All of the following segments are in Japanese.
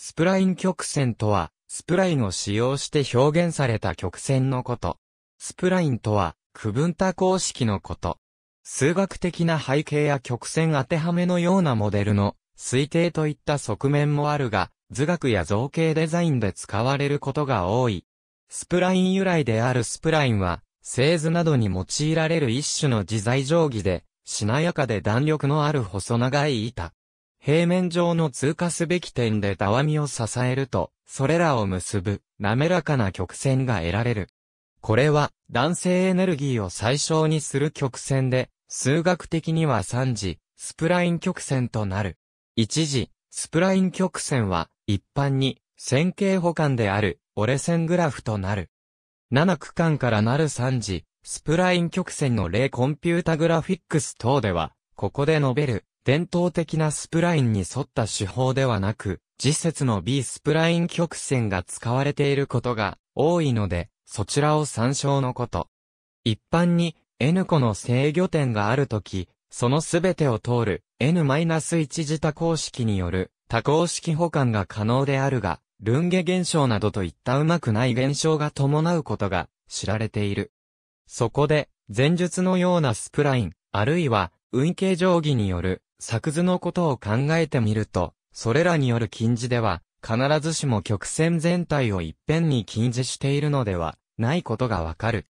スプライン曲線とは、スプラインを使用して表現された曲線のこと。スプラインとは、区分多項式のこと。数学的な背景や曲線当てはめのようなモデルの推定といった側面もあるが、図学や造形デザインで使われることが多い。スプライン由来であるスプラインは、製図などに用いられる一種の自在定規で、しなやかで弾力のある細長い板。平面上の通過すべき点でたわみを支えると、それらを結ぶ、滑らかな曲線が得られる。これは、男性エネルギーを最小にする曲線で、数学的には3次、スプライン曲線となる。1次、スプライン曲線は、一般に、線形補完である、折れ線グラフとなる。7区間からなる3次、スプライン曲線の例コンピュータグラフィックス等では、ここで述べる伝統的なスプラインに沿った手法ではなく、次節の B スプライン曲線が使われていることが多いので、そちらを参照のこと。一般に N 個の制御点があるとき、そのすべてを通る N-1 次多項式による多項式保管が可能であるが、ルンゲ現象などといったうまくない現象が伴うことが知られている。そこで、前述のようなスプライン、あるいは運形定規による作図のことを考えてみると、それらによる近似では、必ずしも曲線全体を一遍に近似しているのではないことがわかる。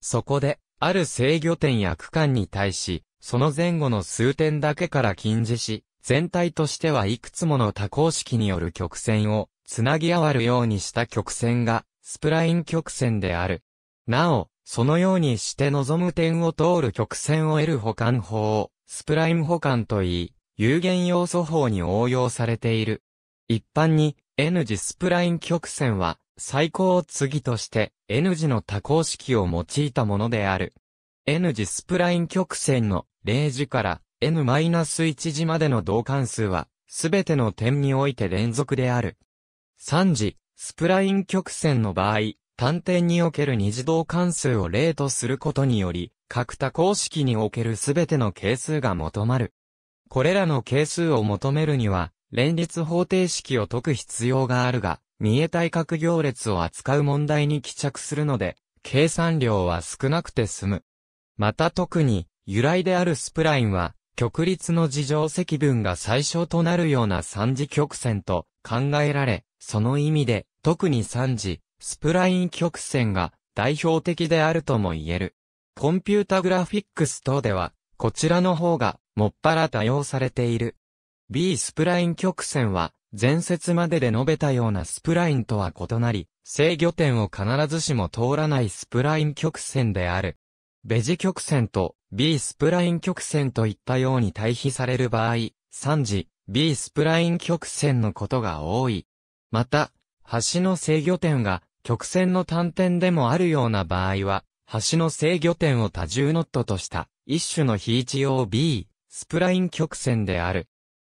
そこで、ある制御点や区間に対し、その前後の数点だけから近似し、全体としてはいくつもの多項式による曲線をつなぎ合わるようにした曲線がスプライン曲線である。なお、そのようにして望む点を通る曲線を得る保管法をスプライム保管といい、有限要素法に応用されている。一般に、N 字スプライン曲線は、最高次として、N 字の多項式を用いたものである。N 字スプライン曲線の0時から N-1 時までの同関数は、すべての点において連続である。3次、スプライン曲線の場合、単点における二次導関数を例とすることにより、各多項式におけるすべての係数が求まる。これらの係数を求めるには、連立方程式を解く必要があるが、見え対角行列を扱う問題に帰着するので、計算量は少なくて済む。また特に、由来であるスプラインは、極率の事乗積分が最小となるような三次曲線と考えられ、その意味で、特に三次、スプライン曲線が代表的であるとも言える。コンピュータグラフィックス等では、こちらの方が、もっぱら多用されている。B スプライン曲線は、前節までで述べたようなスプラインとは異なり、制御点を必ずしも通らないスプライン曲線である。ベジ曲線と B スプライン曲線といったように対比される場合、3次 B スプライン曲線のことが多い。また、端の制御点が曲線の単点でもあるような場合は、端の制御点を多重ノットとした、一種の非一用 B、スプライン曲線である。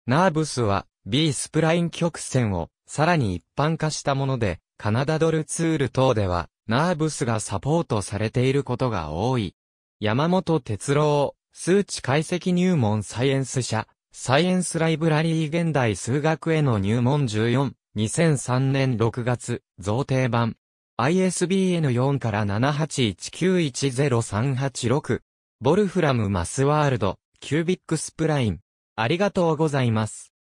ナーブスは B スプライン曲線をさらに一般化したもので、カナダドルツール等では、ナーブスがサポートされていることが多い。山本哲郎、数値解析入門サイエンス社、サイエンスライブラリー現代数学への入門14、2003年6月、贈呈版。ISBN4 から7819103886。ボルフラム・マスワールド、キュービックスプライン。ありがとうございます。